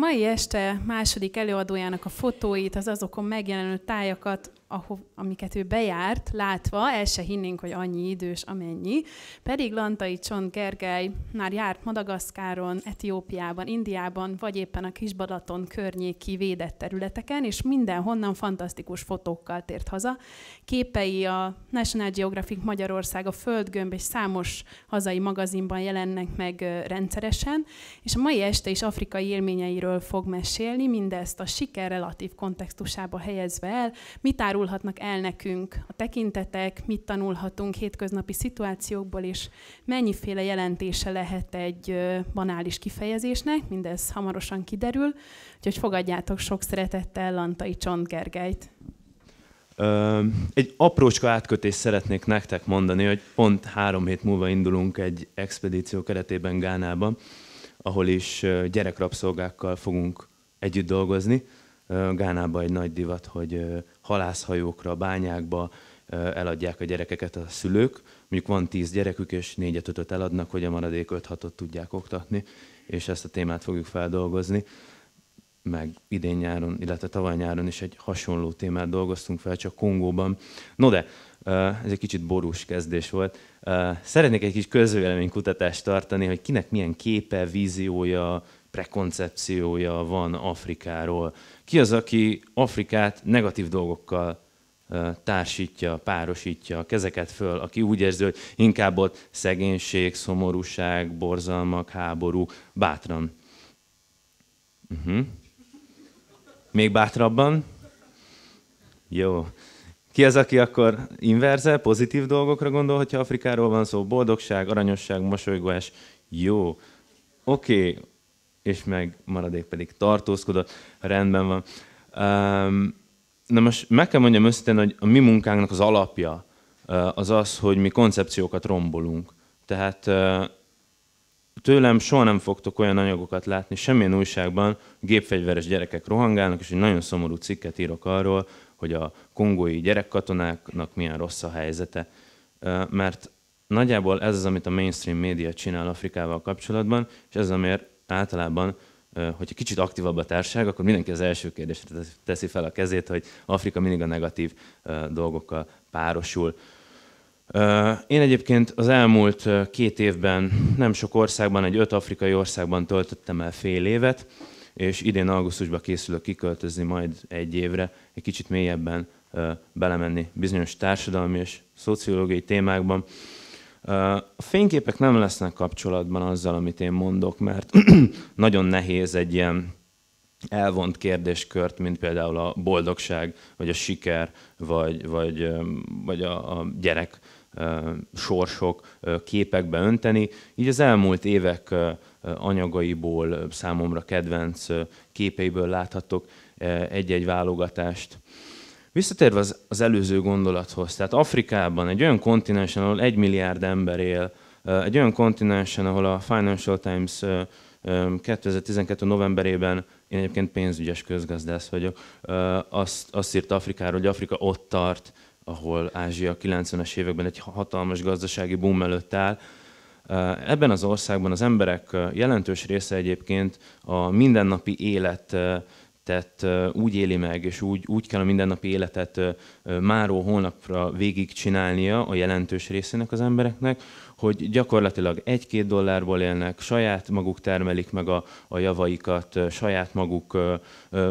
Mai este második előadójának a fotóit, az azokon megjelenő tájakat ahov, amiket ő bejárt, látva, el se hinnénk, hogy annyi idős, amennyi. Pedig Lantai Csont Gergely már járt Madagaszkáron, Etiópiában, Indiában, vagy éppen a Kisbadaton környéki védett területeken, és mindenhonnan fantasztikus fotókkal tért haza. Képei a National Geographic Magyarország, a Földgömb és számos hazai magazinban jelennek meg rendszeresen, és a mai este is afrikai élményeiről fog mesélni, mindezt a siker relatív kontextusába helyezve el, mit árul árulhatnak el nekünk a tekintetek, mit tanulhatunk hétköznapi szituációkból, és mennyiféle jelentése lehet egy banális kifejezésnek, mindez hamarosan kiderül, úgyhogy fogadjátok sok szeretettel Lantai Csont Gergelyt. egy aprócska átkötést szeretnék nektek mondani, hogy pont három hét múlva indulunk egy expedíció keretében Gánába, ahol is gyerekrapszolgákkal fogunk együtt dolgozni. Gánában egy nagy divat, hogy halászhajókra, bányákba eladják a gyerekeket a szülők. Mondjuk van tíz gyerekük, és négyet ötöt eladnak, hogy a maradék öt-hatot tudják oktatni, és ezt a témát fogjuk feldolgozni. Meg idén nyáron, illetve tavaly nyáron is egy hasonló témát dolgoztunk fel, csak Kongóban. No de, ez egy kicsit borús kezdés volt. Szeretnék egy kis közvéleménykutatást tartani, hogy kinek milyen képe, víziója, prekoncepciója van Afrikáról. Ki az, aki Afrikát negatív dolgokkal társítja, párosítja, kezeket föl, aki úgy érzi, hogy inkább ott szegénység, szomorúság, borzalmak, háború, bátran. Uh-huh. Még bátrabban? Jó. Ki az, aki akkor inverze, pozitív dolgokra gondol, hogyha Afrikáról van szó? Boldogság, aranyosság, mosolygás. Jó. Oké, okay és meg maradék pedig tartózkodott, rendben van. Na most meg kell mondjam összetén, hogy a mi munkánknak az alapja az az, hogy mi koncepciókat rombolunk. Tehát tőlem soha nem fogtok olyan anyagokat látni semmilyen újságban, gépfegyveres gyerekek rohangálnak, és egy nagyon szomorú cikket írok arról, hogy a kongói gyerekkatonáknak milyen rossz a helyzete. Mert nagyjából ez az, amit a mainstream média csinál Afrikával kapcsolatban, és ez, amiért általában, hogyha kicsit aktívabb a társaság, akkor mindenki az első kérdésre teszi fel a kezét, hogy Afrika mindig a negatív dolgokkal párosul. Én egyébként az elmúlt két évben nem sok országban, egy öt afrikai országban töltöttem el fél évet, és idén augusztusban készülök kiköltözni majd egy évre, egy kicsit mélyebben belemenni bizonyos társadalmi és szociológiai témákban. A fényképek nem lesznek kapcsolatban azzal, amit én mondok, mert nagyon nehéz egy ilyen elvont kérdéskört, mint például a boldogság, vagy a siker, vagy, vagy, vagy a, a gyerek sorsok képekbe önteni. Így az elmúlt évek anyagaiból, számomra kedvenc képeiből láthattok egy-egy válogatást. Visszatérve az, az előző gondolathoz, tehát Afrikában, egy olyan kontinensen, ahol egy milliárd ember él, egy olyan kontinensen, ahol a Financial Times 2012. novemberében, én egyébként pénzügyes közgazdász vagyok, azt, azt írta Afrikáról, hogy Afrika ott tart, ahol Ázsia 90-es években egy hatalmas gazdasági boom előtt áll. Ebben az országban az emberek jelentős része egyébként a mindennapi élet tehát úgy éli meg, és úgy, úgy kell a mindennapi életet máról holnapra végigcsinálnia a jelentős részének az embereknek, hogy gyakorlatilag egy-két dollárból élnek, saját maguk termelik meg a, a javaikat, saját maguk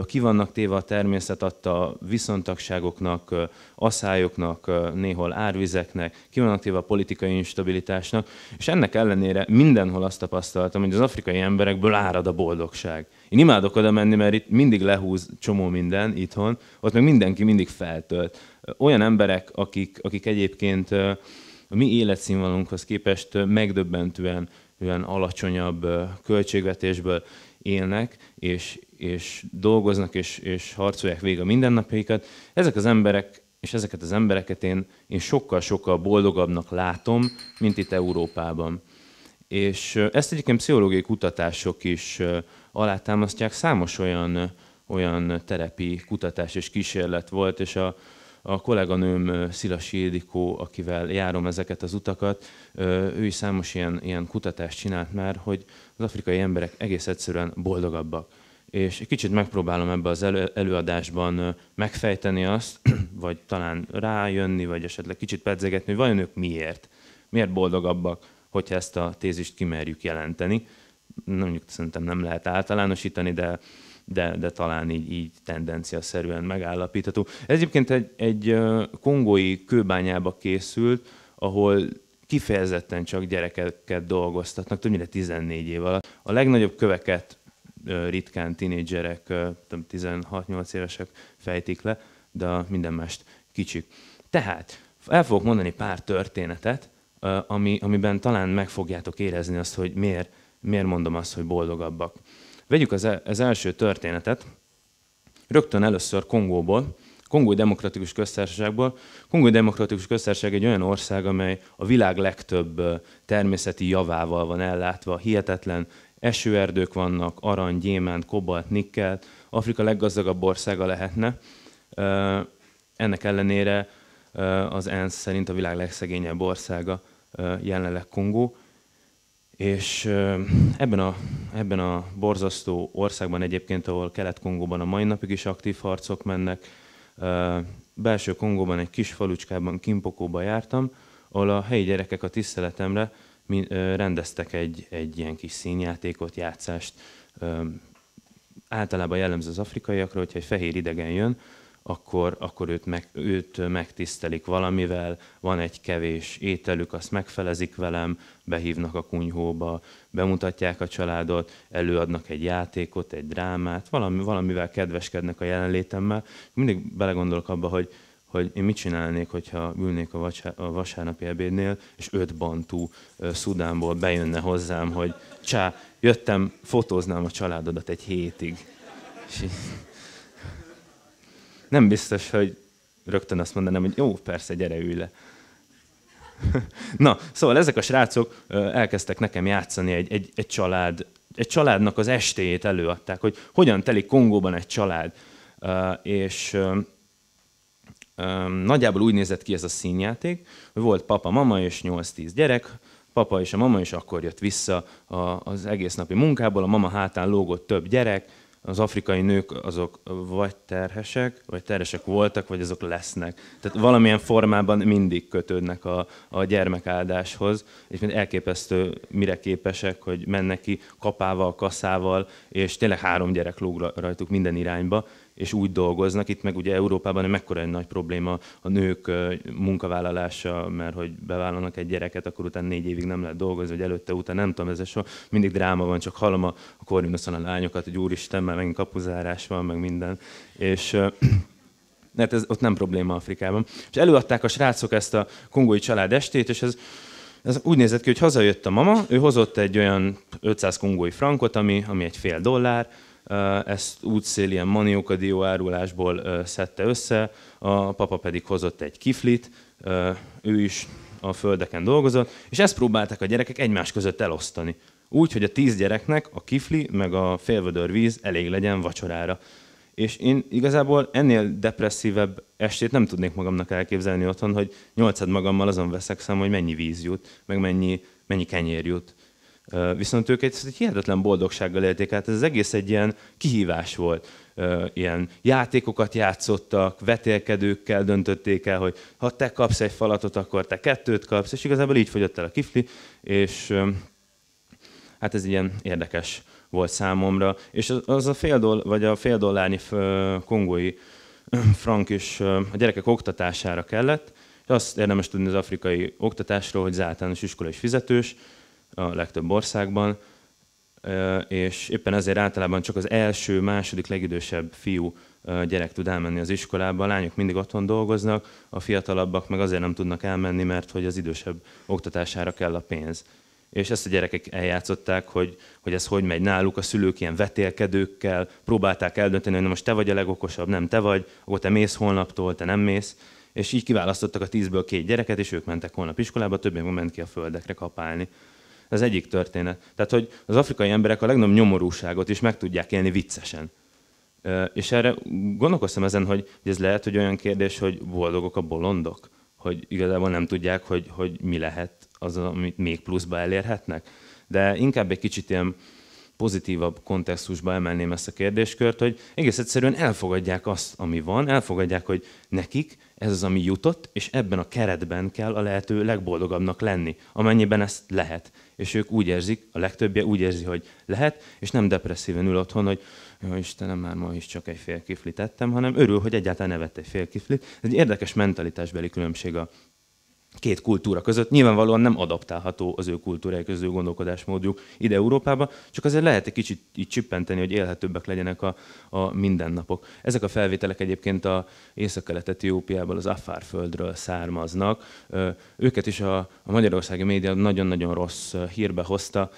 ki vannak téve a természet adta viszontagságoknak, aszályoknak, néhol árvizeknek, ki vannak téve a politikai instabilitásnak, és ennek ellenére mindenhol azt tapasztaltam, hogy az afrikai emberekből árad a boldogság. Én imádok oda menni, mert itt mindig lehúz csomó minden itthon, ott meg mindenki mindig feltölt. Olyan emberek, akik, akik egyébként a mi életszínvonalunkhoz képest megdöbbentően olyan alacsonyabb költségvetésből élnek, és, és dolgoznak, és, és harcolják végig a mindennapjaikat. Ezek az emberek, és ezeket az embereket én, én sokkal-sokkal boldogabbnak látom, mint itt Európában. És ezt egyébként pszichológiai kutatások is alátámasztják. Számos olyan, olyan terepi kutatás és kísérlet volt, és a, a kolléganőm Szilasi Édikó, akivel járom ezeket az utakat, ő is számos ilyen, ilyen kutatást csinált már, hogy az afrikai emberek egész egyszerűen boldogabbak. És egy kicsit megpróbálom ebbe az elő, előadásban megfejteni azt, vagy talán rájönni, vagy esetleg kicsit pedzegetni, hogy vajon ők miért. Miért boldogabbak, hogyha ezt a tézist kimerjük jelenteni. Mondjuk szerintem nem lehet általánosítani, de de, de talán így, így szerűen megállapítható. Ez egyébként egy, egy kongói kőbányába készült, ahol kifejezetten csak gyerekeket dolgoztatnak, többnyire 14 év alatt. A legnagyobb köveket ritkán tinédzserek, 16-8 évesek fejtik le, de minden mást kicsik. Tehát el fogok mondani pár történetet, ami, amiben talán meg fogjátok érezni azt, hogy miért, miért mondom azt, hogy boldogabbak. Vegyük az, e, az első történetet. Rögtön először Kongóból, Kongói Demokratikus Köztársaságból. Kongói Demokratikus Köztársaság egy olyan ország, amely a világ legtöbb természeti javával van ellátva. Hihetetlen esőerdők vannak, arany, gyémánt, kobalt, nikkel. Afrika leggazdagabb országa lehetne. Ennek ellenére az ENSZ szerint a világ legszegényebb országa jelenleg Kongó. És ebben a, ebben a borzasztó országban egyébként, ahol Kelet-Kongóban a mai napig is aktív harcok mennek, belső Kongóban egy kis falucskában, Kimpokóban jártam, ahol a helyi gyerekek a tiszteletemre rendeztek egy, egy ilyen kis színjátékot, játszást. Általában jellemző az afrikaiakra, hogyha egy fehér idegen jön, akkor, akkor őt, meg, őt megtisztelik valamivel, van egy kevés ételük, azt megfelezik velem, behívnak a kunyhóba, bemutatják a családot, előadnak egy játékot, egy drámát, valami, valamivel kedveskednek a jelenlétemmel. Mindig belegondolok abba, hogy, hogy én mit csinálnék, hogyha ülnék a, vasá- a vasárnapi ebédnél, és öt bantú uh, Szudánból bejönne hozzám, hogy csá, jöttem, fotóznám a családodat egy hétig. És nem biztos, hogy rögtön azt mondanám, hogy jó, persze, gyere, ülj le. Na, szóval ezek a srácok elkezdtek nekem játszani egy, egy, egy család, egy családnak az estéjét előadták, hogy hogyan telik Kongóban egy család. És nagyjából úgy nézett ki ez a színjáték, hogy volt papa, mama és 8-10 gyerek, papa és a mama is akkor jött vissza az egész napi munkából, a mama hátán lógott több gyerek, az afrikai nők azok vagy terhesek, vagy terhesek voltak, vagy azok lesznek. Tehát valamilyen formában mindig kötődnek a, a gyermekáldáshoz, és mind elképesztő mire képesek, hogy mennek ki kapával, kaszával, és tényleg három gyerek lóg rajtuk minden irányba, és úgy dolgoznak. Itt meg ugye Európában mekkora egy nagy probléma a nők munkavállalása, mert hogy bevállalnak egy gyereket, akkor utána négy évig nem lehet dolgozni, vagy előtte, utána nem tudom, ez so, mindig dráma van, csak hallom a, a Corvinuson a lányokat, hogy úristen, mert megint kapuzárás van, meg minden. És mert hát ez ott nem probléma Afrikában. És előadták a srácok ezt a kongói család estét, és ez, ez úgy nézett ki, hogy hazajött a mama, ő hozott egy olyan 500 kongói frankot, ami, ami egy fél dollár, ezt útszél ilyen maniokadió árulásból szedte össze, a papa pedig hozott egy kiflit, ő is a földeken dolgozott, és ezt próbálták a gyerekek egymás között elosztani. Úgy, hogy a tíz gyereknek a kifli meg a félvödör víz elég legyen vacsorára. És én igazából ennél depresszívebb estét nem tudnék magamnak elképzelni otthon, hogy nyolcad magammal azon veszekszem, hogy mennyi víz jut, meg mennyi, mennyi kenyér jut. Viszont ők egy, egy hihetetlen boldogsággal élték hát Ez az egész egy ilyen kihívás volt. Ilyen játékokat játszottak, vetélkedőkkel döntötték el, hogy ha te kapsz egy falatot, akkor te kettőt kapsz, és igazából így fogyott el a kifli, és hát ez ilyen érdekes volt számomra. És az a fél, doll, vagy a fél dollárnyi kongói frank is a gyerekek oktatására kellett, és azt érdemes tudni az afrikai oktatásról, hogy az általános iskola is fizetős, a legtöbb országban, és éppen ezért általában csak az első, második legidősebb fiú gyerek tud elmenni az iskolába. A lányok mindig otthon dolgoznak, a fiatalabbak meg azért nem tudnak elmenni, mert hogy az idősebb oktatására kell a pénz. És ezt a gyerekek eljátszották, hogy, hogy ez hogy megy náluk, a szülők ilyen vetélkedőkkel próbálták eldönteni, hogy na most te vagy a legokosabb, nem te vagy, akkor te mész holnaptól, te nem mész. És így kiválasztottak a tízből két gyereket, és ők mentek holnap iskolába, többé ment ki a földekre kapálni. Ez egyik történet. Tehát, hogy az afrikai emberek a legnagyobb nyomorúságot is meg tudják élni viccesen. És erre gondolkoztam ezen, hogy ez lehet, hogy olyan kérdés, hogy boldogok a bolondok? Hogy igazából nem tudják, hogy, hogy mi lehet az, amit még pluszba elérhetnek? De inkább egy kicsit ilyen pozitívabb kontextusba emelném ezt a kérdéskört, hogy egész egyszerűen elfogadják azt, ami van, elfogadják, hogy nekik ez az, ami jutott, és ebben a keretben kell a lehető legboldogabbnak lenni, amennyiben ezt lehet. És ők úgy érzik, a legtöbbje úgy érzi, hogy lehet, és nem depresszíven ül otthon, hogy jó Istenem, már ma is csak egy fél kiflit ettem, hanem örül, hogy egyáltalán evett egy fél kiflit. Ez egy érdekes mentalitásbeli különbség a két kultúra között. Nyilvánvalóan nem adaptálható az ő az közül gondolkodásmódjuk ide Európába, csak azért lehet egy kicsit így csippenteni, hogy élhetőbbek legyenek a, a mindennapok. Ezek a felvételek egyébként a észak-kelet Etiópiából, az Afár földről származnak. Őket is a, a magyarországi média nagyon-nagyon rossz hírbe hozta,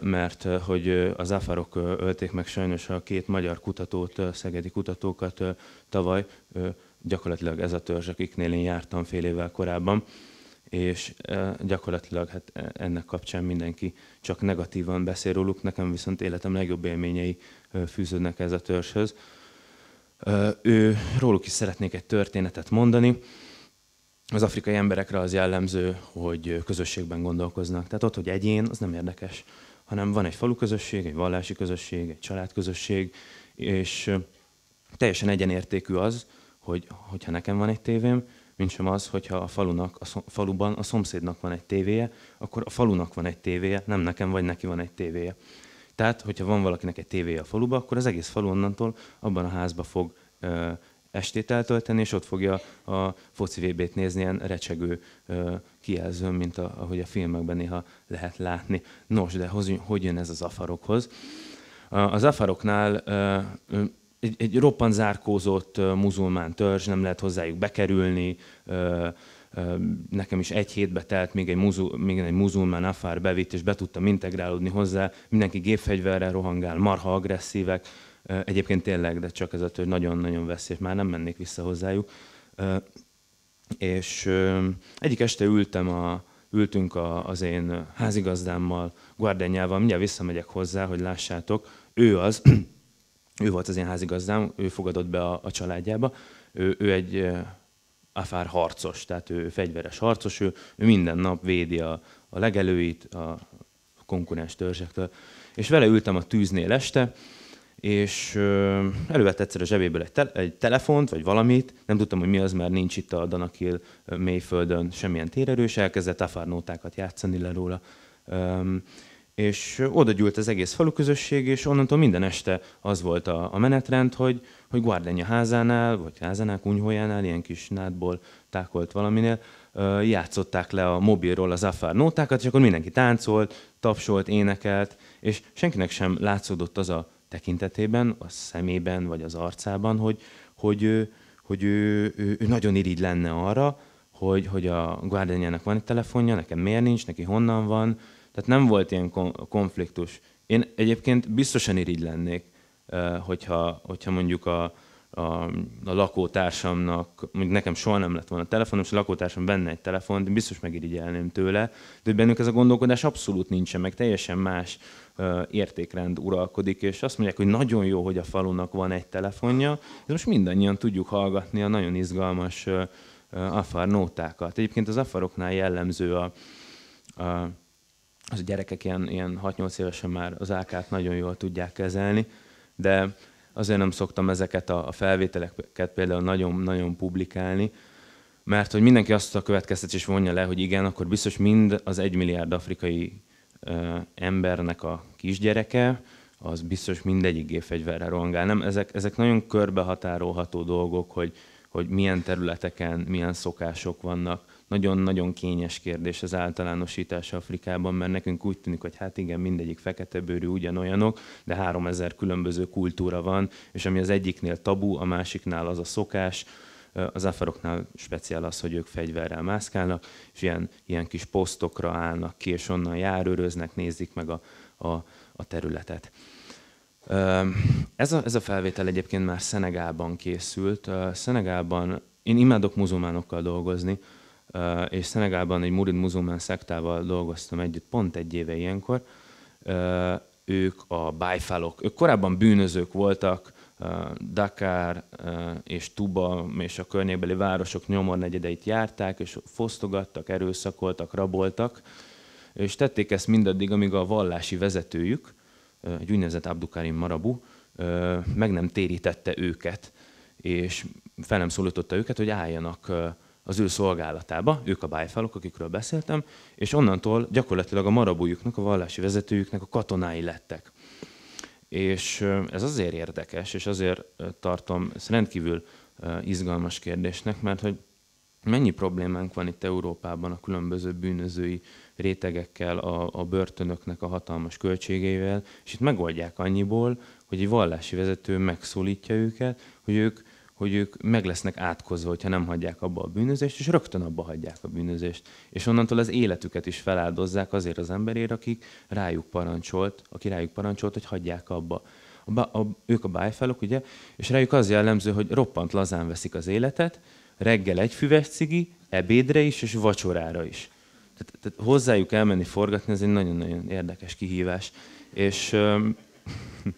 mert hogy az áfarok ölték meg sajnos a két magyar kutatót, szegedi kutatókat tavaly, gyakorlatilag ez a törzs, akiknél én jártam fél évvel korábban és gyakorlatilag hát e, ennek kapcsán mindenki csak negatívan beszél róluk, nekem viszont életem legjobb élményei fűződnek ez a törzshöz. Ő, róluk is szeretnék egy történetet mondani. Az afrikai emberekre az jellemző, hogy közösségben gondolkoznak. Tehát ott, hogy egyén, az nem érdekes, hanem van egy falu közösség, egy vallási közösség, egy családközösség, és teljesen egyenértékű az, hogy, hogyha nekem van egy tévém, mint sem az, hogyha a falunak, a szom, faluban a szomszédnak van egy tévéje, akkor a falunak van egy tévéje, nem nekem vagy neki van egy tévéje. Tehát, hogyha van valakinek egy tévéje a faluba, akkor az egész falu onnantól abban a házba fog ö, estét eltölteni, és ott fogja a foci VB-t nézni ilyen recsegő ö, kijelzőn, mint a, ahogy a filmekben néha lehet látni. Nos, de hogy jön ez az afarokhoz? Az afaroknál ö, egy, egy roppant zárkózott muzulmán törzs, nem lehet hozzájuk bekerülni. Nekem is egy hétbe telt, még egy, muzul, még egy muzulmán afár bevitt, és be tudtam integrálódni hozzá. Mindenki gépfegyverrel rohangál, marha agresszívek. Egyébként tényleg, de csak ez a törzs nagyon-nagyon veszélyes, már nem mennék vissza hozzájuk. És egyik este ültem a, ültünk a, az én házigazdámmal, guardenyával, mindjárt visszamegyek hozzá, hogy lássátok, ő az, ő volt az én házigazdám, ő fogadott be a, a családjába. Ő, ő egy afár harcos, tehát ő fegyveres harcos, ő, ő minden nap védi a, a legelőit a konkurens törzsektől. És vele ültem a tűznél este, és elővett egyszer a zsebéből egy, te, egy telefont, vagy valamit, nem tudtam, hogy mi az, mert nincs itt a Danakil mélyföldön semmilyen térerős, elkezdett afárnótákat játszani le róla. Öm, és oda gyűlt az egész falu közösség, és onnantól minden este az volt a, a menetrend, hogy, hogy Guardenya házánál, vagy házánál, kunyhójánál, ilyen kis nádból tákolt valaminél, játszották le a mobilról az afár nótákat, és akkor mindenki táncolt, tapsolt, énekelt, és senkinek sem látszódott az a tekintetében, a szemében, vagy az arcában, hogy, hogy, hogy, hogy ő, ő, ő nagyon irigy lenne arra, hogy, hogy a Guardianyának van egy telefonja, nekem miért nincs, neki honnan van, tehát nem volt ilyen konfliktus. Én egyébként biztosan irigy lennék, hogyha, hogyha mondjuk a, a, a lakótársamnak, mondjuk nekem soha nem lett volna a telefonom, és a lakótársam benne egy telefon, de biztos megirigyelném tőle, de bennünk ez a gondolkodás abszolút nincsen, meg teljesen más értékrend uralkodik, és azt mondják, hogy nagyon jó, hogy a falunak van egy telefonja, de most mindannyian tudjuk hallgatni a nagyon izgalmas afar nótákat. Egyébként az afaroknál jellemző a, a az a gyerekek ilyen, ilyen 6-8 évesen már az ákát nagyon jól tudják kezelni, de azért nem szoktam ezeket a, a felvételeket például nagyon-nagyon publikálni, mert hogy mindenki azt a következtetés vonja le, hogy igen, akkor biztos mind az egymilliárd afrikai ö, embernek a kisgyereke, az biztos mindegyik gépfegyverre rongál. Nem, ezek, ezek nagyon körbehatárolható dolgok, hogy, hogy milyen területeken milyen szokások vannak nagyon-nagyon kényes kérdés az általánosítás Afrikában, mert nekünk úgy tűnik, hogy hát igen, mindegyik fekete bőrű ugyanolyanok, de 3000 különböző kultúra van, és ami az egyiknél tabu, a másiknál az a szokás, az afaroknál speciál az, hogy ők fegyverrel mászkálnak, és ilyen, ilyen kis posztokra állnak ki, és onnan járőröznek, nézik meg a, a, a területet. Ez a, ez a felvétel egyébként már Szenegában készült. Szenegában én imádok muzulmánokkal dolgozni, és Szenegálban egy murid muzulmán szektával dolgoztam együtt pont egy éve ilyenkor. Ők a bájfálok. Ők korábban bűnözők voltak, Dakar és Tuba és a környékbeli városok nyomornegyedeit járták, és fosztogattak, erőszakoltak, raboltak, és tették ezt mindaddig, amíg a vallási vezetőjük, egy úgynevezett Abdukarim Marabu, meg nem térítette őket, és fel nem szólította őket, hogy álljanak az ő szolgálatába, ők a bájfálok, akikről beszéltem, és onnantól gyakorlatilag a marabújuknak, a vallási vezetőjüknek a katonái lettek. És ez azért érdekes, és azért tartom ezt rendkívül izgalmas kérdésnek, mert hogy mennyi problémánk van itt Európában a különböző bűnözői rétegekkel, a, a börtönöknek a hatalmas költségeivel, és itt megoldják annyiból, hogy egy vallási vezető megszólítja őket, hogy ők hogy ők meg lesznek átkozva, hogyha nem hagyják abba a bűnözést, és rögtön abba hagyják a bűnözést. És onnantól az életüket is feláldozzák azért az emberért, akik rájuk parancsolt, aki rájuk parancsolt, hogy hagyják abba. A, a, ők a bájfelok, ugye, és rájuk az jellemző, hogy roppant lazán veszik az életet, reggel egy füves cigi, ebédre is, és vacsorára is. Tehát, tehát hozzájuk elmenni forgatni, ez egy nagyon-nagyon érdekes kihívás. És,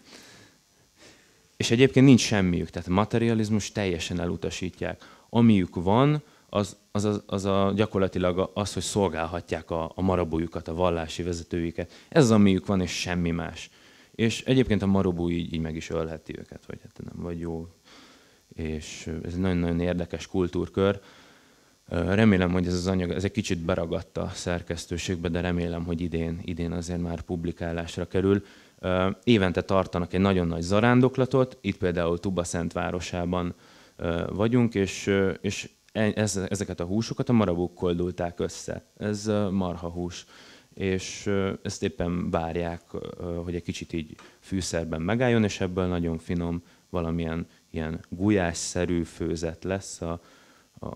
és egyébként nincs semmiük, tehát a materializmus teljesen elutasítják. Amiük van, az, az, az, az a, gyakorlatilag az, hogy szolgálhatják a, a marabújukat, a vallási vezetőiket. Ez az, amiük van, és semmi más. És egyébként a marabú így, így meg is ölheti őket, vagy hát nem, vagy jó. És ez nagyon-nagyon érdekes kultúrkör. Remélem, hogy ez az anyag, ez egy kicsit beragadt a szerkesztőségbe, de remélem, hogy idén, idén azért már publikálásra kerül. Évente tartanak egy nagyon nagy zarándoklatot, itt például Tuba Szentvárosában vagyunk, és, és e, ezeket a húsokat a marabókkal koldulták össze. Ez marhahús és ezt éppen várják, hogy egy kicsit így fűszerben megálljon, és ebből nagyon finom valamilyen ilyen gulyásszerű főzet lesz a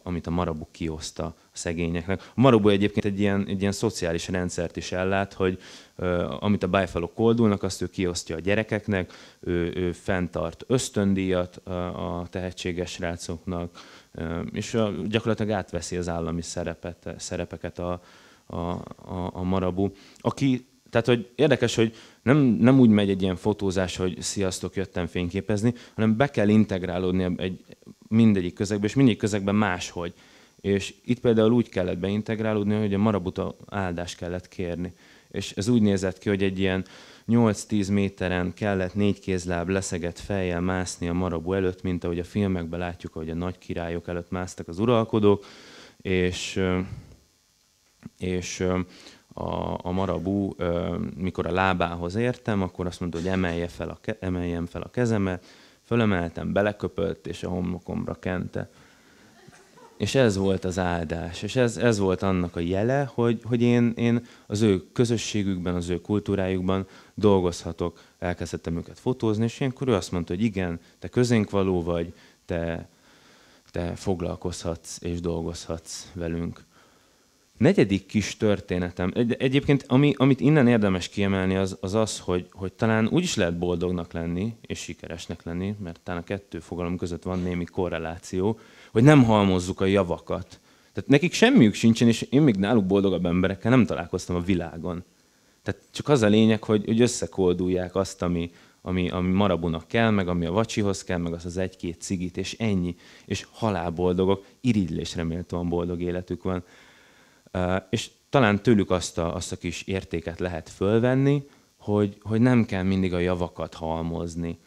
amit a Marabu kioszta a szegényeknek. A Marabu egyébként egy ilyen, egy ilyen szociális rendszert is ellát, hogy ö, amit a bájfalok koldulnak, azt ő kiosztja a gyerekeknek, ő, ő fenntart ösztöndíjat a, a tehetséges rácoknak, ö, és a, gyakorlatilag átveszi az állami szerepet, szerepeket a, a, a, a Marabu, aki tehát, hogy érdekes, hogy nem, nem úgy megy egy ilyen fotózás, hogy sziasztok, jöttem fényképezni, hanem be kell integrálódni egy, mindegyik közegben, és mindegyik közegben máshogy. És itt például úgy kellett beintegrálódni, hogy a marabuta áldást kellett kérni. És ez úgy nézett ki, hogy egy ilyen 8-10 méteren kellett négy kézláb leszegett fejjel mászni a marabú előtt, mint ahogy a filmekben látjuk, hogy a nagy királyok előtt másztak az uralkodók, és, és a, a marabú, mikor a lábához értem, akkor azt mondta, hogy emelje fel a, emeljem fel a kezemet, Fölemeltem, beleköpött, és a homlokomra kente. És ez volt az áldás, és ez, ez volt annak a jele, hogy, hogy én, én az ő közösségükben, az ő kultúrájukban dolgozhatok. Elkezdtem őket fotózni, és ilyenkor ő azt mondta, hogy igen, te közénk való vagy, te, te foglalkozhatsz és dolgozhatsz velünk negyedik kis történetem, egy, egyébként ami, amit innen érdemes kiemelni, az az, az hogy, hogy talán úgy is lehet boldognak lenni, és sikeresnek lenni, mert talán a kettő fogalom között van némi korreláció, hogy nem halmozzuk a javakat. Tehát nekik semmiük sincsen, és én még náluk boldogabb emberekkel nem találkoztam a világon. Tehát csak az a lényeg, hogy, hogy összekoldulják azt, ami, ami, ami marabunak kell, meg ami a vacsihoz kell, meg az az egy-két cigit, és ennyi. És halálboldogok, irigylésre méltóan boldog életük van. És talán tőlük azt a, azt a kis értéket lehet fölvenni, hogy, hogy nem kell mindig a javakat halmozni,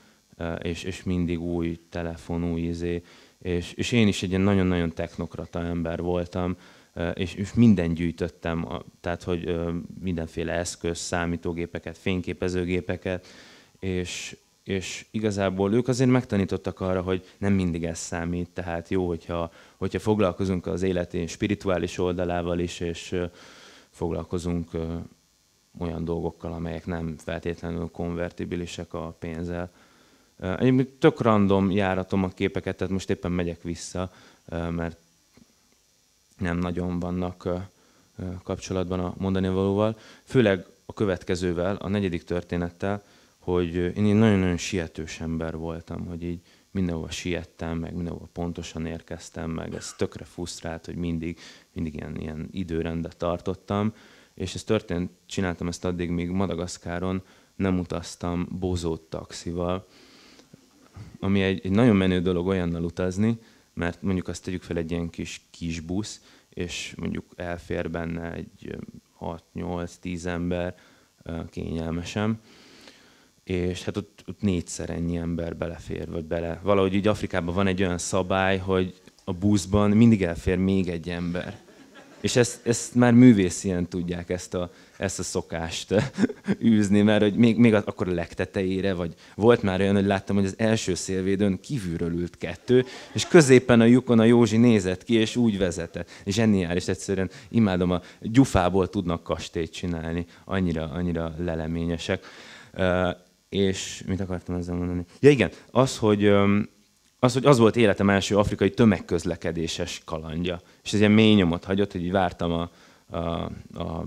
és, és mindig új telefon, új izé. És, és én is egy ilyen nagyon-nagyon technokrata ember voltam, és, és mindent gyűjtöttem, tehát hogy mindenféle eszköz, számítógépeket, fényképezőgépeket, és, és igazából ők azért megtanítottak arra, hogy nem mindig ez számít, tehát jó, hogyha hogyha foglalkozunk az életén spirituális oldalával is, és foglalkozunk olyan dolgokkal, amelyek nem feltétlenül konvertibilisek a pénzzel. Egy tök random járatom a képeket, tehát most éppen megyek vissza, mert nem nagyon vannak kapcsolatban a mondani valóval. Főleg a következővel, a negyedik történettel, hogy én egy nagyon-nagyon sietős ember voltam, hogy így mindenhova siettem, meg mindenhova pontosan érkeztem, meg ez tökre frusztrált, hogy mindig, mindig ilyen, ilyen időrendet tartottam. És ez történt, csináltam ezt addig, míg Madagaszkáron nem utaztam bozót taxival, ami egy, egy nagyon menő dolog olyannal utazni, mert mondjuk azt tegyük fel egy ilyen kis kis busz, és mondjuk elfér benne egy 6-8-10 ember kényelmesen, és hát ott, ott négyszer ennyi ember belefér, vagy bele. Valahogy így Afrikában van egy olyan szabály, hogy a buszban mindig elfér még egy ember. És ezt, ezt már művész ilyen tudják, ezt a, ezt a szokást űzni, mert hogy még, még akkor a legtetejére, vagy volt már olyan, hogy láttam, hogy az első szélvédőn kívülről ült kettő, és középen a lyukon a Józsi nézett ki, és úgy vezetett. Zseniális, egyszerűen imádom, a gyufából tudnak kastélyt csinálni, annyira, annyira leleményesek és mit akartam ezzel mondani? Ja igen, az, hogy az, hogy az volt életem első afrikai tömegközlekedéses kalandja. És ez ilyen mély nyomot hagyott, hogy így vártam a, a, a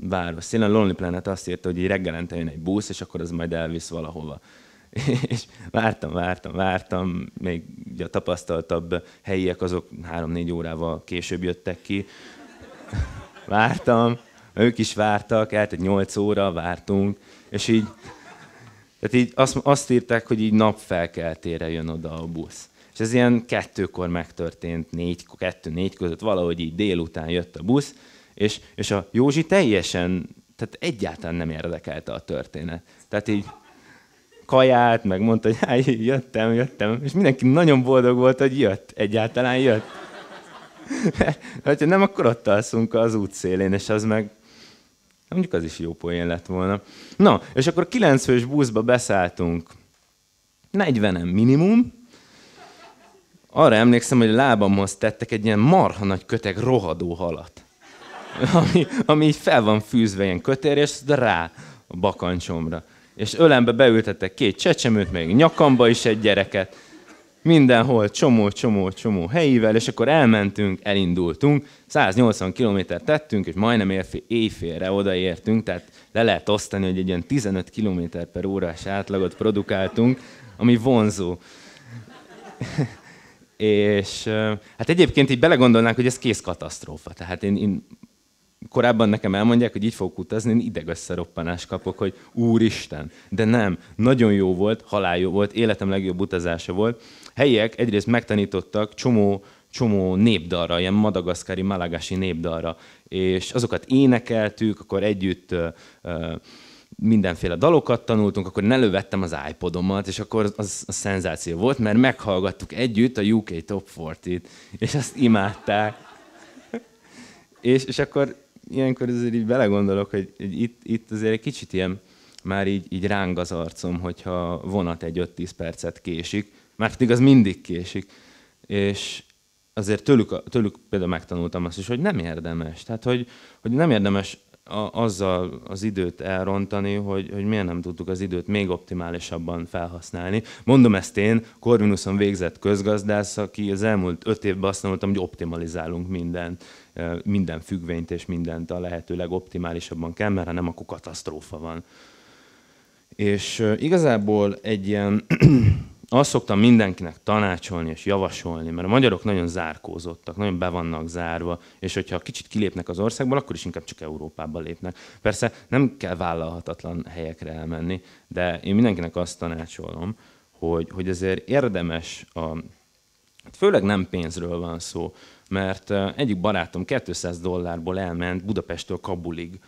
város szélen. Lonely Planet azt írta, hogy így reggelente jön egy busz, és akkor az majd elvisz valahova. és vártam, vártam, vártam, még a tapasztaltabb helyiek azok három-négy órával később jöttek ki. vártam, ők is vártak, eltett nyolc óra, vártunk, és így tehát így azt, azt írták, hogy így napfelkeltére jön oda a busz. És ez ilyen kettőkor megtörtént, négy, kettő-négy között, valahogy így délután jött a busz, és, és a Józsi teljesen, tehát egyáltalán nem érdekelte a történet. Tehát így kaját, meg mondta, hogy hát jöttem, jöttem, és mindenki nagyon boldog volt, hogy jött, egyáltalán jött. Hát ha nem, akkor ott alszunk az útszélén, és az meg Hát mondjuk az is jó poén lett volna. Na, és akkor a kilencfős buszba beszálltunk. 40 minimum. Arra emlékszem, hogy a lábamhoz tettek egy ilyen marha nagy köteg rohadó halat. Ami, ami így fel van fűzve ilyen kötér, és rá a bakancsomra. És ölembe beültettek két csecsemőt, még nyakamba is egy gyereket mindenhol csomó, csomó, csomó helyivel, és akkor elmentünk, elindultunk, 180 kilométert tettünk, és majdnem éjfélre odaértünk, tehát le lehet osztani, hogy egy ilyen 15 km per órás átlagot produkáltunk, ami vonzó. és hát egyébként így belegondolnánk, hogy ez kész katasztrófa. Tehát én, én korábban nekem elmondják, hogy így fogok utazni, én ideg kapok, hogy úristen, de nem, nagyon jó volt, halál jó volt, életem legjobb utazása volt. Helyiek egyrészt megtanítottak csomó, csomó népdalra, ilyen madagaszkári, malagási népdalra, és azokat énekeltük, akkor együtt ö, ö, mindenféle dalokat tanultunk, akkor ne lövettem az iPodomat, és akkor az a szenzáció volt, mert meghallgattuk együtt a UK Top 40-t, és azt imádták. és, és akkor ilyenkor azért így belegondolok, hogy itt, itt azért egy kicsit ilyen már így, így ráng az arcom, hogyha vonat egy 5-10 percet késik, mert pedig az mindig késik. És azért tőlük, tőlük például megtanultam azt is, hogy nem érdemes. Tehát, hogy, hogy nem érdemes a, azzal az időt elrontani, hogy, hogy miért nem tudtuk az időt még optimálisabban felhasználni. Mondom ezt én, Corvinuson végzett közgazdász, aki az elmúlt öt évben azt mondtam, hogy optimalizálunk minden, minden függvényt és mindent a lehetőleg optimálisabban kell, mert ha nem, akkor katasztrófa van. És igazából egy ilyen azt szoktam mindenkinek tanácsolni és javasolni, mert a magyarok nagyon zárkózottak, nagyon be vannak zárva, és hogyha kicsit kilépnek az országból, akkor is inkább csak Európába lépnek. Persze nem kell vállalhatatlan helyekre elmenni, de én mindenkinek azt tanácsolom, hogy, hogy ezért érdemes a hát Főleg nem pénzről van szó, mert eh, egyik barátom 200 dollárból elment Budapestől Kabulig,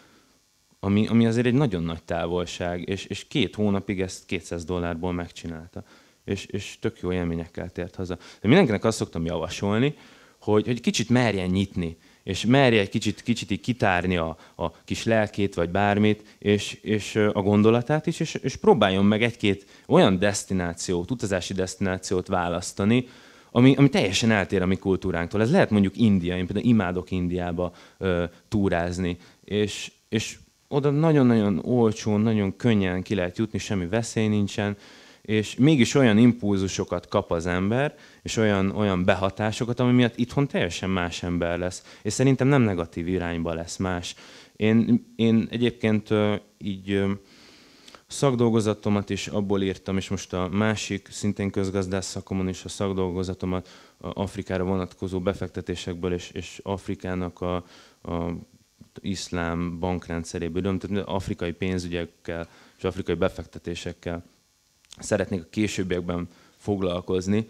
ami, ami azért egy nagyon nagy távolság, és, és két hónapig ezt 200 dollárból megcsinálta és, és tök jó élményekkel tért haza. De mindenkinek azt szoktam javasolni, hogy, hogy kicsit merjen nyitni, és merje egy kicsit, kicsit így kitárni a, a kis lelkét, vagy bármit, és, és a gondolatát is, és, és próbáljon meg egy-két olyan destinációt, utazási destinációt választani, ami, ami teljesen eltér a mi kultúránktól. Ez lehet mondjuk India, én például imádok Indiába ö, túrázni, és, és oda nagyon-nagyon olcsón, nagyon könnyen ki lehet jutni, semmi veszély nincsen, és mégis olyan impulzusokat kap az ember, és olyan, olyan behatásokat, ami miatt itthon teljesen más ember lesz. És szerintem nem negatív irányba lesz más. Én, én egyébként így szakdolgozatomat is abból írtam, és most a másik, szintén közgazdás szakomon is a szakdolgozatomat a Afrikára vonatkozó befektetésekből és, és Afrikának a, a iszlám bankrendszeréből, tehát afrikai pénzügyekkel és afrikai befektetésekkel szeretnék a későbbiekben foglalkozni.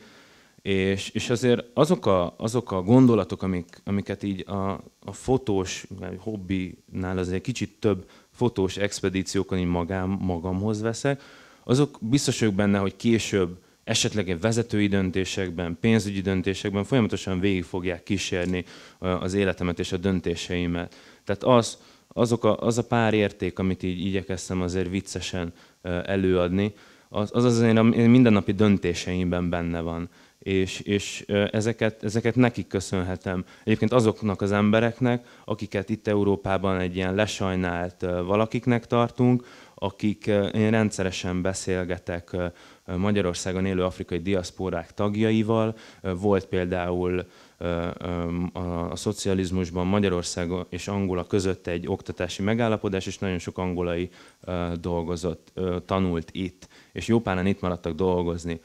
És, és azért azok a, azok a gondolatok, amik, amiket így a, a fotós vagy hobbinál azért egy kicsit több fotós expedíciókon így magám, magamhoz veszek, azok biztos vagyok benne, hogy később esetleg egy vezetői döntésekben, pénzügyi döntésekben folyamatosan végig fogják kísérni az életemet és a döntéseimet. Tehát az, azok a, az a pár érték, amit így igyekeztem azért viccesen előadni, az az, az én a mindennapi döntéseimben benne van. És, és ezeket, ezeket nekik köszönhetem. Egyébként azoknak az embereknek, akiket itt Európában egy ilyen lesajnált valakiknek tartunk, akik én rendszeresen beszélgetek Magyarországon élő afrikai diaszporák tagjaival. Volt például a szocializmusban Magyarország és Angola között egy oktatási megállapodás, és nagyon sok angolai dolgozott, tanult itt és páran itt maradtak dolgozni.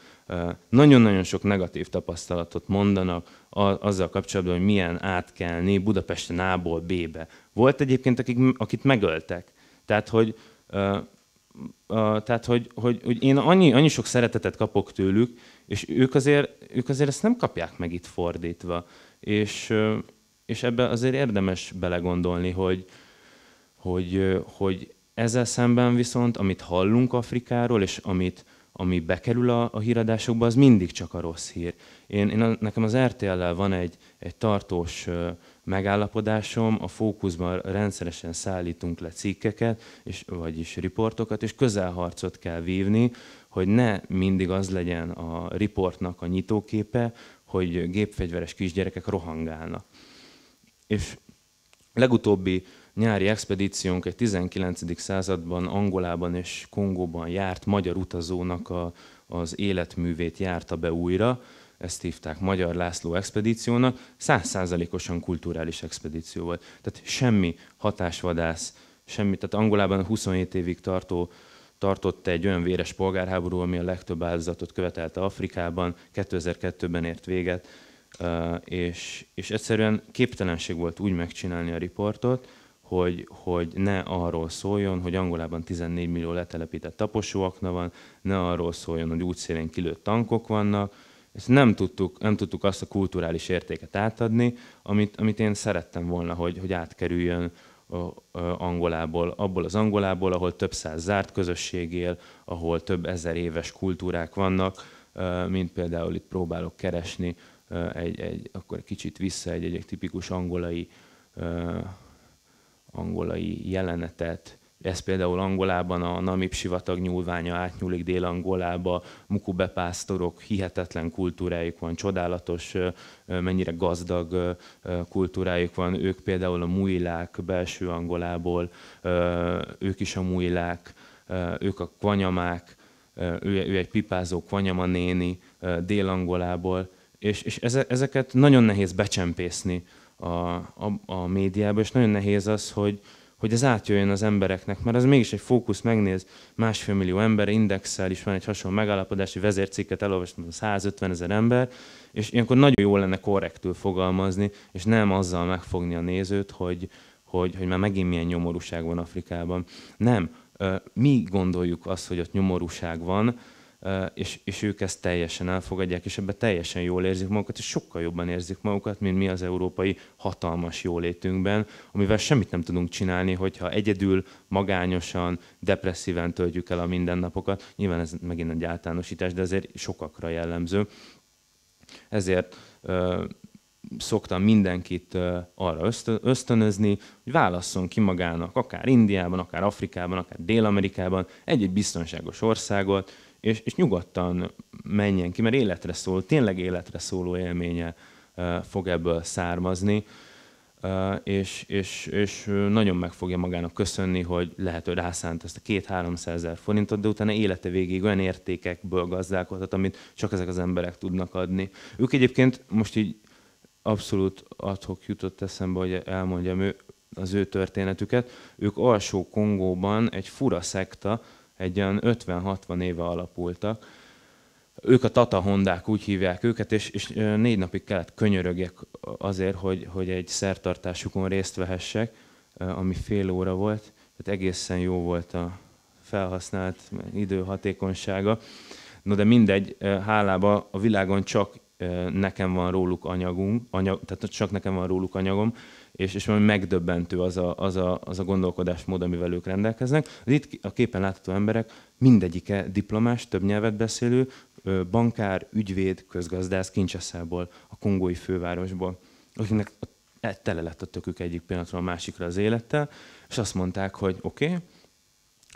Nagyon-nagyon sok negatív tapasztalatot mondanak azzal kapcsolatban, hogy milyen átkelni Budapesten A-ból B-be. Volt egyébként, akik, akit megöltek. Tehát, hogy tehát, hogy, hogy, hogy én annyi, annyi sok szeretetet kapok tőlük, és ők azért, ők azért ezt nem kapják meg itt fordítva. És, és ebbe azért érdemes belegondolni, hogy, hogy, hogy ezzel szemben viszont, amit hallunk Afrikáról, és amit, ami bekerül a, a híradásokba, az mindig csak a rossz hír. Én, én a, nekem az RTL-lel van egy, egy tartós ö, megállapodásom, a fókuszban rendszeresen szállítunk le cikkeket, és, vagyis riportokat, és közelharcot kell vívni, hogy ne mindig az legyen a riportnak a nyitóképe, hogy gépfegyveres kisgyerekek rohangálnak. És legutóbbi nyári expedíciónk egy 19. században Angolában és Kongóban járt magyar utazónak a, az életművét járta be újra, ezt hívták Magyar László expedíciónak, százszázalékosan kulturális expedíció volt. Tehát semmi hatásvadász, semmi, tehát Angolában 27 évig tartó tartott egy olyan véres polgárháború, ami a legtöbb áldozatot követelte Afrikában, 2002-ben ért véget, és, és egyszerűen képtelenség volt úgy megcsinálni a riportot, hogy, hogy ne arról szóljon, hogy Angolában 14 millió letelepített taposóakna van, ne arról szóljon, hogy útszélén kilőtt tankok vannak, ezt nem tudtuk, nem tudtuk azt a kulturális értéket átadni, amit, amit én szerettem volna, hogy, hogy átkerüljön a, a Angolából, abból az Angolából, ahol több száz zárt közösség él, ahol több ezer éves kultúrák vannak, mint például itt próbálok keresni egy, egy akkor kicsit vissza egy, egy, egy tipikus angolai angolai jelenetet, ez például Angolában a Namib sivatag nyúlványa átnyúlik Dél-Angolába, Mukube pásztorok, hihetetlen kultúrájuk van, csodálatos, mennyire gazdag kultúrájuk van. Ők például a muilák belső Angolából, ők is a muilák, ők a kvanyamák, ő, ő egy pipázó kvanyama néni Dél-Angolából, és, és ezeket nagyon nehéz becsempészni a, a, a médiába, és nagyon nehéz az, hogy, hogy ez átjöjjön az embereknek, mert az mégis egy fókusz, megnéz másfél millió ember, indexel is van egy hasonló megállapodási vezércikket, elolvastam 150 ezer ember, és ilyenkor nagyon jó lenne korrektül fogalmazni, és nem azzal megfogni a nézőt, hogy, hogy, hogy már megint milyen nyomorúság van Afrikában. Nem, mi gondoljuk azt, hogy ott nyomorúság van, és, és ők ezt teljesen elfogadják, és ebben teljesen jól érzik magukat, és sokkal jobban érzik magukat, mint mi az európai hatalmas jólétünkben, amivel semmit nem tudunk csinálni, hogyha egyedül, magányosan, depresszíven töltjük el a mindennapokat. Nyilván ez megint egy általánosítás, de azért sokakra jellemző. Ezért ö, szoktam mindenkit ö, arra ösztönözni, hogy válasszon ki magának, akár Indiában, akár Afrikában, akár Dél-Amerikában, egy-egy biztonságos országot, és, és nyugodtan menjen ki, mert életre szól, tényleg életre szóló élménye fog ebből származni, és, és, és nagyon meg fogja magának köszönni, hogy lehet, hogy rászánt ezt a két-háromszáz ezer forintot, de utána élete végéig olyan értékekből gazdálkodhat, amit csak ezek az emberek tudnak adni. Ők egyébként most így abszolút adhok jutott eszembe, hogy elmondjam ő, az ő történetüket. Ők alsó Kongóban egy fura szekta, egy olyan 50-60 éve alapultak. Ők a Tata Hondák, úgy hívják őket, és, és négy napig kellett könyörögjek azért, hogy, hogy egy szertartásukon részt vehessek, ami fél óra volt, tehát egészen jó volt a felhasznált idő hatékonysága. No de mindegy, hálába a világon csak nekem van róluk anyagunk, anyag, tehát csak nekem van róluk anyagom, és, és valami megdöbbentő az a, az, a, az a gondolkodásmód, amivel ők rendelkeznek. Az itt a képen látható emberek mindegyike diplomás, több nyelvet beszélő, bankár, ügyvéd, közgazdász Kincseszából, a kongói fővárosból, akiknek e, tele lett a tökük egyik pillanatról a másikra az élettel, és azt mondták, hogy oké, okay,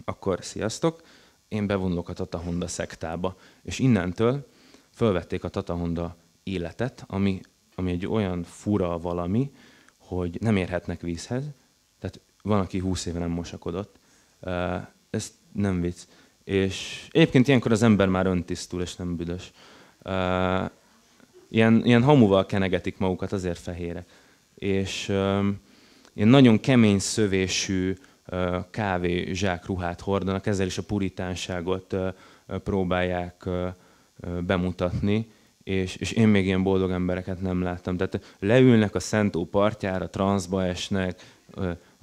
akkor sziasztok, én bevonulok a Tata Honda szektába. És innentől fölvették a Tata Honda életet, ami, ami egy olyan fura valami, hogy nem érhetnek vízhez, tehát van, aki 20 éve nem mosakodott. Ez nem vicc. És egyébként ilyenkor az ember már öntisztul, és nem büdös. Ilyen, ilyen hamuval kenegetik magukat, azért fehérek. És ilyen nagyon kemény szövésű kávé ruhát hordanak, ezzel is a puritánságot próbálják bemutatni és, és én még ilyen boldog embereket nem láttam. Tehát leülnek a Szentó partjára, transzba esnek,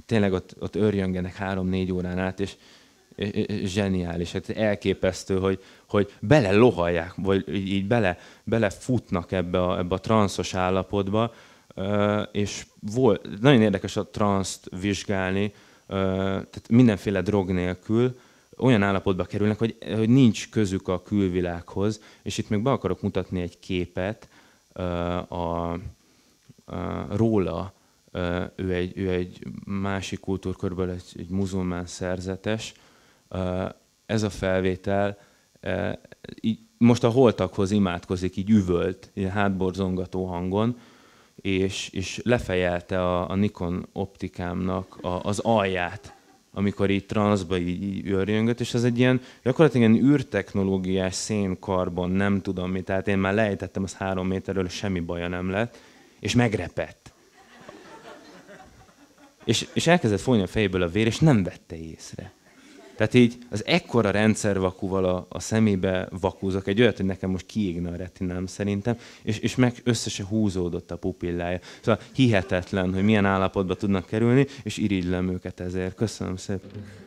tényleg ott, ott örjöngenek három-négy órán át, és, és, és zseniális, hát elképesztő, hogy, hogy bele lohalják, vagy így bele, bele futnak ebbe a, ebbe a transzos állapotba, és volt, nagyon érdekes a transzt vizsgálni, tehát mindenféle drog nélkül, olyan állapotba kerülnek, hogy, hogy nincs közük a külvilághoz, és itt még be akarok mutatni egy képet a, a, a, róla, ő egy, ő egy másik kultúrkörből egy, egy muzulmán szerzetes. Ez a felvétel így, most a holtakhoz imádkozik, így üvölt, ilyen hátborzongató hangon, és, és lefejelte a, a Nikon optikámnak a, az alját amikor így transzba így, így őrjöngött, és ez egy ilyen gyakorlatilag ilyen űrtechnológiás szénkarbon, nem tudom mi, tehát én már lejtettem az három méterről, semmi baja nem lett, és megrepett. És, és elkezdett folyni a fejéből a vér, és nem vette észre. Tehát így az ekkora vakúval a, a szemébe vakúzok, egy olyat, hogy nekem most kiégne a retinám szerintem, és, és meg összesen húzódott a pupillája. Szóval hihetetlen, hogy milyen állapotba tudnak kerülni, és irigylem őket ezért. Köszönöm szépen.